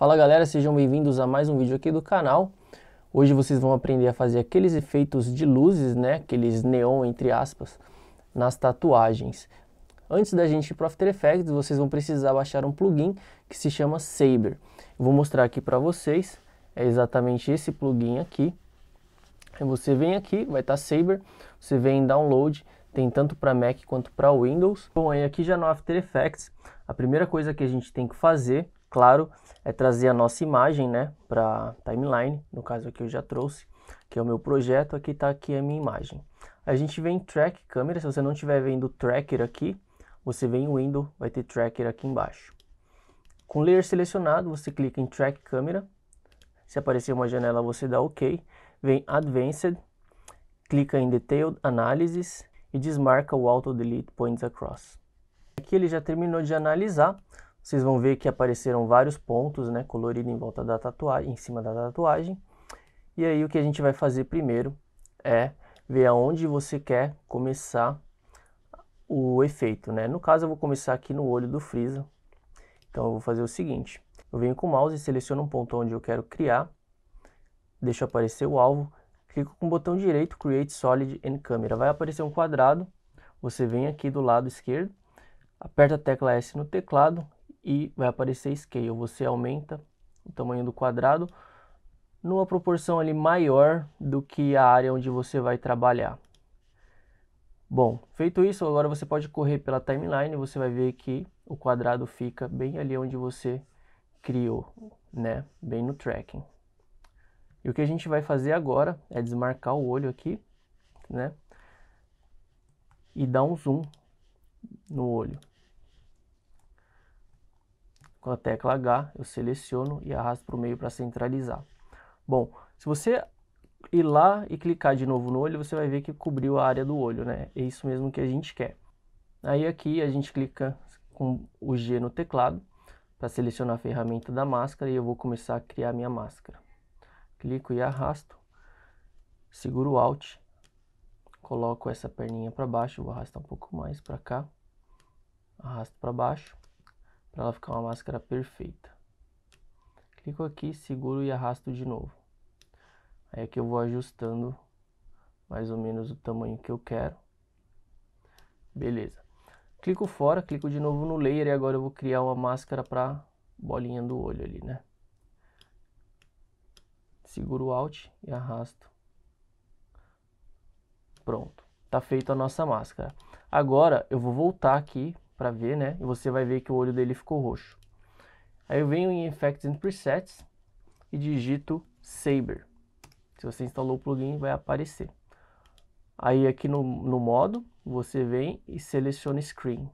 Fala galera, sejam bem-vindos a mais um vídeo aqui do canal. Hoje vocês vão aprender a fazer aqueles efeitos de luzes, né, aqueles neon entre aspas, nas tatuagens. Antes da gente ir para After Effects, vocês vão precisar baixar um plugin que se chama Saber. vou mostrar aqui para vocês, é exatamente esse plugin aqui. Você vem aqui, vai estar tá Saber, você vem em download, tem tanto para Mac quanto para Windows. Bom, aí aqui já no After Effects, a primeira coisa que a gente tem que fazer claro, é trazer a nossa imagem, né, para timeline, no caso aqui eu já trouxe, que é o meu projeto, aqui está aqui a minha imagem. A gente vem em track câmera, se você não estiver vendo tracker aqui, você vem em window, vai ter tracker aqui embaixo. Com o layer selecionado, você clica em track câmera, se aparecer uma janela você dá ok, vem advanced, clica em detailed analysis e desmarca o auto delete points across. Aqui ele já terminou de analisar, vocês vão ver que apareceram vários pontos, né, colorido em volta da tatuagem, em cima da tatuagem. E aí o que a gente vai fazer primeiro é ver aonde você quer começar o efeito, né? No caso eu vou começar aqui no olho do Freeza. Então eu vou fazer o seguinte, eu venho com o mouse, e seleciono um ponto onde eu quero criar, deixo aparecer o alvo, clico com o botão direito, Create Solid and Camera. Vai aparecer um quadrado, você vem aqui do lado esquerdo, aperta a tecla S no teclado e vai aparecer scale. Você aumenta o tamanho do quadrado numa proporção ali maior do que a área onde você vai trabalhar. Bom, feito isso, agora você pode correr pela timeline, você vai ver que o quadrado fica bem ali onde você criou, né? Bem no tracking. E o que a gente vai fazer agora é desmarcar o olho aqui, né? E dar um zoom no olho com a tecla H, eu seleciono e arrasto para o meio para centralizar. Bom, se você ir lá e clicar de novo no olho, você vai ver que cobriu a área do olho, né? É isso mesmo que a gente quer. Aí aqui a gente clica com o G no teclado para selecionar a ferramenta da máscara e eu vou começar a criar minha máscara. Clico e arrasto, seguro Alt, coloco essa perninha para baixo, vou arrastar um pouco mais para cá, arrasto para baixo, para ela ficar uma máscara perfeita. Clico aqui, seguro e arrasto de novo. Aí aqui eu vou ajustando mais ou menos o tamanho que eu quero. Beleza. Clico fora, clico de novo no layer e agora eu vou criar uma máscara para bolinha do olho ali, né? Seguro Alt e arrasto. Pronto. Tá feita a nossa máscara. Agora eu vou voltar aqui para ver, né? E você vai ver que o olho dele ficou roxo. Aí eu venho em Effects and Presets e digito Saber. Se você instalou o plugin, vai aparecer. Aí aqui no, no modo, você vem e seleciona Screen.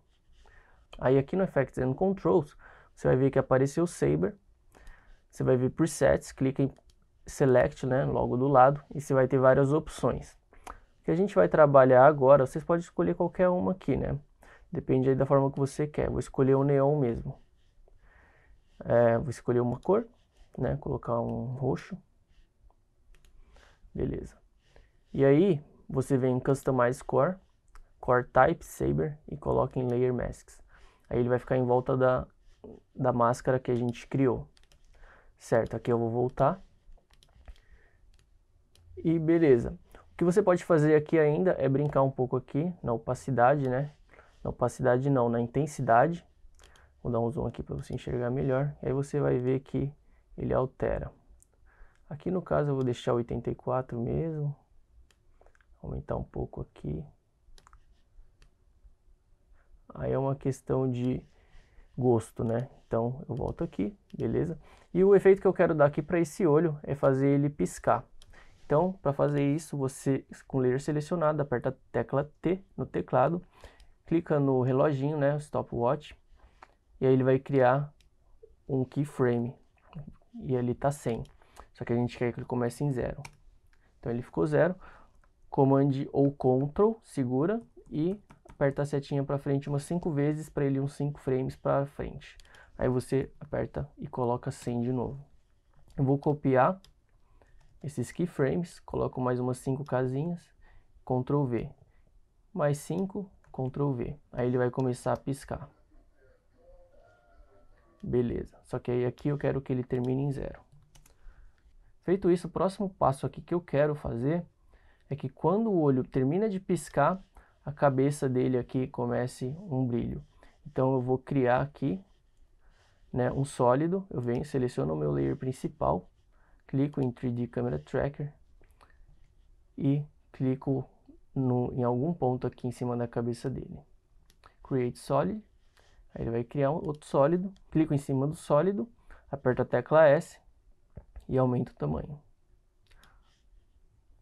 Aí aqui no Effects and Controls, você vai ver que apareceu Saber. Você vai ver Presets, clica em Select, né, logo do lado, e você vai ter várias opções. O que a gente vai trabalhar agora, vocês podem escolher qualquer uma aqui, né? Depende aí da forma que você quer. Vou escolher o neon mesmo. É, vou escolher uma cor, né? Colocar um roxo. Beleza. E aí, você vem em Customize Core, Core Type, Saber e coloca em Layer Masks. Aí ele vai ficar em volta da, da máscara que a gente criou. Certo, aqui eu vou voltar. E beleza. O que você pode fazer aqui ainda é brincar um pouco aqui na opacidade, né? na opacidade não, na intensidade. Vou dar um zoom aqui para você enxergar melhor. E aí você vai ver que ele altera. Aqui no caso eu vou deixar 84 mesmo. Aumentar um pouco aqui. Aí é uma questão de gosto, né? Então eu volto aqui, beleza? E o efeito que eu quero dar aqui para esse olho é fazer ele piscar. Então, para fazer isso, você com o layer selecionado, aperta a tecla T no teclado clica no reloginho, né, stopwatch, e aí ele vai criar um keyframe, e ele está 100, só que a gente quer que ele comece em zero. Então ele ficou zero, Command ou Ctrl, segura, e aperta a setinha para frente umas 5 vezes para ele uns 5 frames para frente. Aí você aperta e coloca 100 de novo. Eu vou copiar esses keyframes, coloco mais umas 5 casinhas, Ctrl V, mais 5, Ctrl V. Aí ele vai começar a piscar. Beleza. Só que aí aqui eu quero que ele termine em zero. Feito isso, o próximo passo aqui que eu quero fazer é que quando o olho termina de piscar, a cabeça dele aqui comece um brilho. Então eu vou criar aqui né, um sólido, eu venho, seleciono o meu layer principal, clico em 3D Camera Tracker e clico no, em algum ponto aqui em cima da cabeça dele. Create Solid. Aí ele vai criar um, outro sólido. Clico em cima do sólido, aperto a tecla S e aumento o tamanho.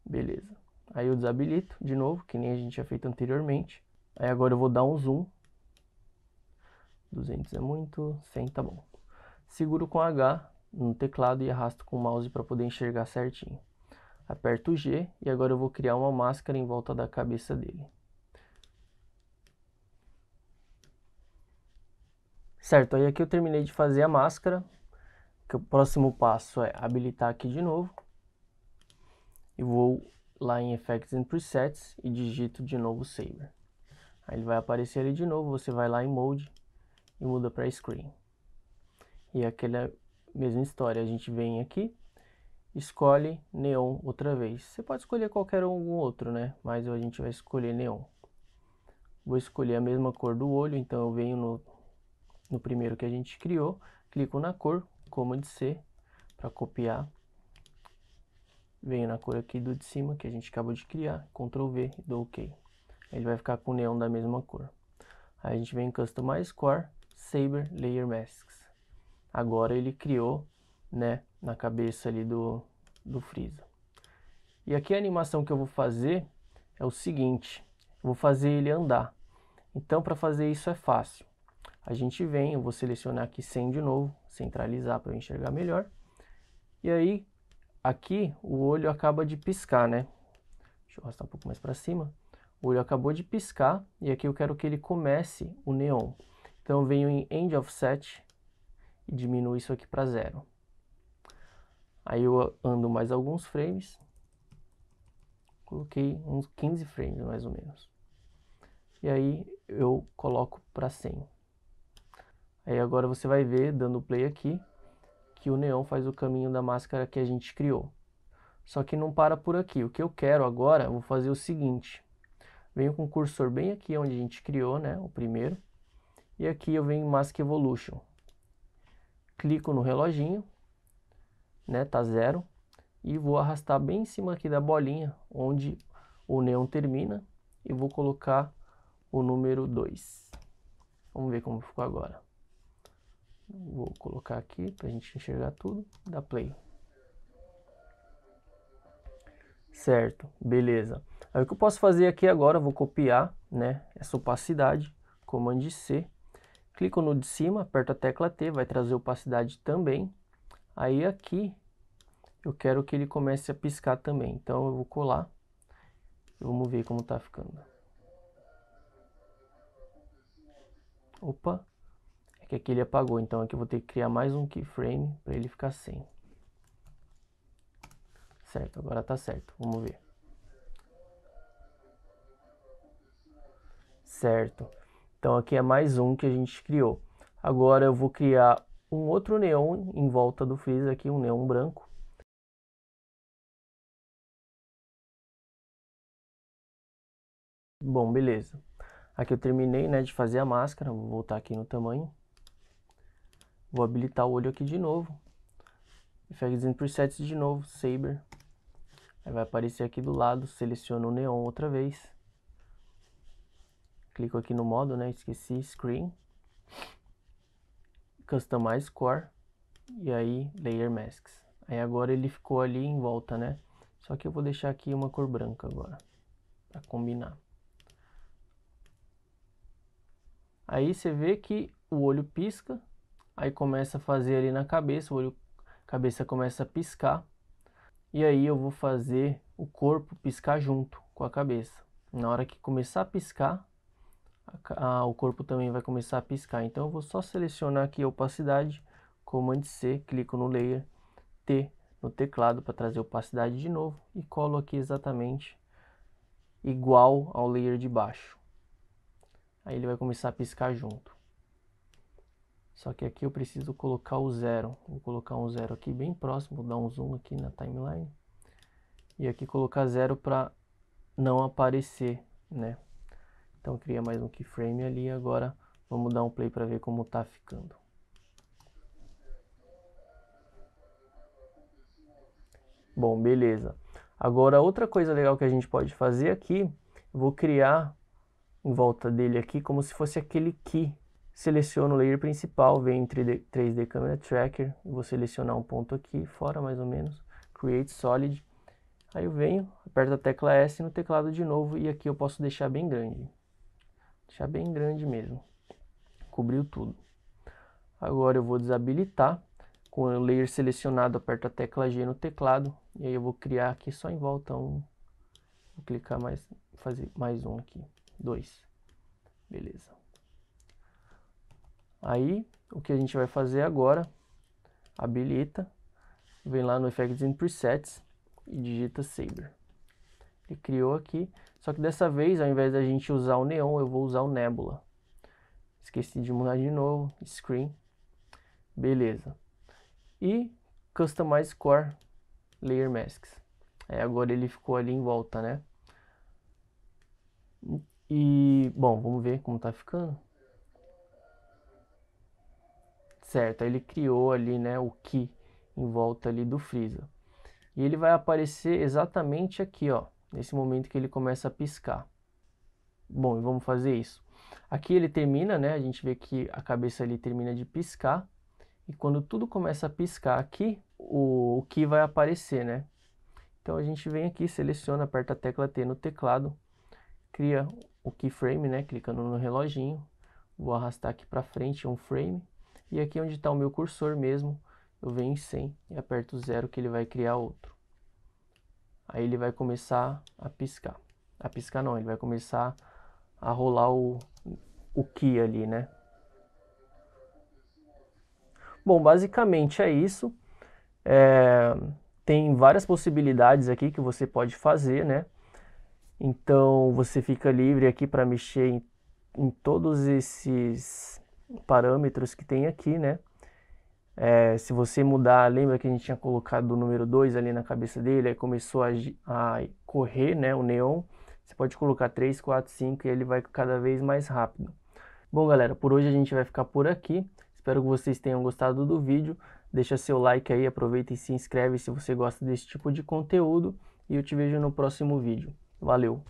Beleza. Aí eu desabilito de novo, que nem a gente já feito anteriormente. Aí agora eu vou dar um zoom. 200 é muito, 100 tá bom. Seguro com H no teclado e arrasto com o mouse para poder enxergar certinho aperto G e agora eu vou criar uma máscara em volta da cabeça dele. Certo, aí aqui eu terminei de fazer a máscara, o próximo passo é habilitar aqui de novo, e vou lá em Effects and Presets e digito de novo Saber. Aí ele vai aparecer ali de novo, você vai lá em Mode e muda para Screen. E aquela mesma história, a gente vem aqui, escolhe neon outra vez. Você pode escolher qualquer um outro, né? Mas a gente vai escolher neon. Vou escolher a mesma cor do olho, então eu venho no, no primeiro que a gente criou, clico na cor, de C, para copiar. Venho na cor aqui do de cima, que a gente acabou de criar, Ctrl V, dou OK. Ele vai ficar com o neon da mesma cor. Aí a gente vem em Customize Core, Saber Layer Masks. Agora ele criou né, na cabeça ali do, do Freeza. E aqui a animação que eu vou fazer é o seguinte, vou fazer ele andar. Então para fazer isso é fácil. A gente vem, eu vou selecionar aqui 100 de novo, centralizar para eu enxergar melhor. E aí aqui o olho acaba de piscar, né? Deixa eu arrastar um pouco mais para cima. O olho acabou de piscar e aqui eu quero que ele comece o neon. Então eu venho em End Offset e diminuo isso aqui para zero. Aí eu ando mais alguns frames. Coloquei uns 15 frames mais ou menos. E aí eu coloco para 100. Aí agora você vai ver, dando play aqui, que o neon faz o caminho da máscara que a gente criou. Só que não para por aqui. O que eu quero agora, eu vou fazer o seguinte. Venho com o cursor bem aqui onde a gente criou, né, o primeiro. E aqui eu venho em Mask Evolution. Clico no reloginho né, tá zero, e vou arrastar bem em cima aqui da bolinha, onde o neon termina, e vou colocar o número 2. Vamos ver como ficou agora. Vou colocar aqui para a gente enxergar tudo, dá play. Certo, beleza. Aí o que eu posso fazer aqui agora, vou copiar né, essa opacidade, comando C, clico no de cima, aperto a tecla T, vai trazer opacidade também, Aí aqui eu quero que ele comece a piscar também. Então eu vou colar. Vamos ver como tá ficando. Opa. É que aqui ele apagou, então aqui eu vou ter que criar mais um keyframe para ele ficar sem. Certo, agora tá certo. Vamos ver. Certo. Então aqui é mais um que a gente criou. Agora eu vou criar um outro neon em volta do freezer aqui, um neon branco. Bom, beleza. Aqui eu terminei né, de fazer a máscara, vou voltar aqui no tamanho. Vou habilitar o olho aqui de novo. Effects and Presets de novo, Saber. Aí vai aparecer aqui do lado, seleciono o neon outra vez. Clico aqui no modo, né, esqueci, Screen. Customize Core e aí Layer Masks. Aí agora ele ficou ali em volta, né? Só que eu vou deixar aqui uma cor branca agora, para combinar. Aí você vê que o olho pisca, aí começa a fazer ali na cabeça, o olho, cabeça começa a piscar. E aí eu vou fazer o corpo piscar junto com a cabeça. Na hora que começar a piscar, a, o corpo também vai começar a piscar. Então eu vou só selecionar aqui a opacidade, Command C, clico no Layer, T no teclado para trazer opacidade de novo e colo aqui exatamente igual ao layer de baixo. Aí ele vai começar a piscar junto. Só que aqui eu preciso colocar o zero. Vou colocar um zero aqui bem próximo, vou dar um zoom aqui na timeline. E aqui colocar zero para não aparecer, né? Então cria mais um keyframe ali. Agora vamos dar um play para ver como está ficando. Bom, beleza. Agora outra coisa legal que a gente pode fazer aqui, vou criar em volta dele aqui como se fosse aquele key. Seleciono o layer principal, vem em 3D Camera Tracker, vou selecionar um ponto aqui, fora mais ou menos, Create Solid. Aí eu venho, aperto a tecla S no teclado de novo e aqui eu posso deixar bem grande. Deixar bem grande mesmo. Cobriu tudo. Agora eu vou desabilitar. Com o layer selecionado, aperto a tecla G no teclado. E aí eu vou criar aqui só em volta um. Vou clicar mais, fazer mais um aqui. Dois. Beleza. Aí, o que a gente vai fazer agora, habilita, vem lá no Effects and Presets e digita Saber. Ele criou aqui. Só que dessa vez, ao invés da gente usar o neon, eu vou usar o nebula. Esqueci de mudar de novo, screen. Beleza. E customize core layer masks. É, agora ele ficou ali em volta, né? E, bom, vamos ver como tá ficando. Certo, aí ele criou ali, né, o key em volta ali do Freeza. E ele vai aparecer exatamente aqui, ó nesse momento que ele começa a piscar. Bom, vamos fazer isso. Aqui ele termina, né? A gente vê que a cabeça ali termina de piscar. E quando tudo começa a piscar aqui, o, o que vai aparecer, né? Então a gente vem aqui, seleciona, aperta a tecla T no teclado, cria o keyframe, né? Clicando no reloginho. Vou arrastar aqui para frente um frame. E aqui é onde está o meu cursor mesmo, eu venho em 100 e aperto 0 que ele vai criar outro. Aí ele vai começar a piscar. A piscar não, ele vai começar a rolar o, o que ali, né? Bom, basicamente é isso. É, tem várias possibilidades aqui que você pode fazer, né? Então você fica livre aqui para mexer em, em todos esses parâmetros que tem aqui, né? É, se você mudar, lembra que a gente tinha colocado o número 2 ali na cabeça dele, aí começou a, a correr né, o neon. Você pode colocar 3, 4, 5 e ele vai cada vez mais rápido. Bom, galera, por hoje a gente vai ficar por aqui. Espero que vocês tenham gostado do vídeo. Deixa seu like aí, aproveita e se inscreve se você gosta desse tipo de conteúdo. E eu te vejo no próximo vídeo. Valeu!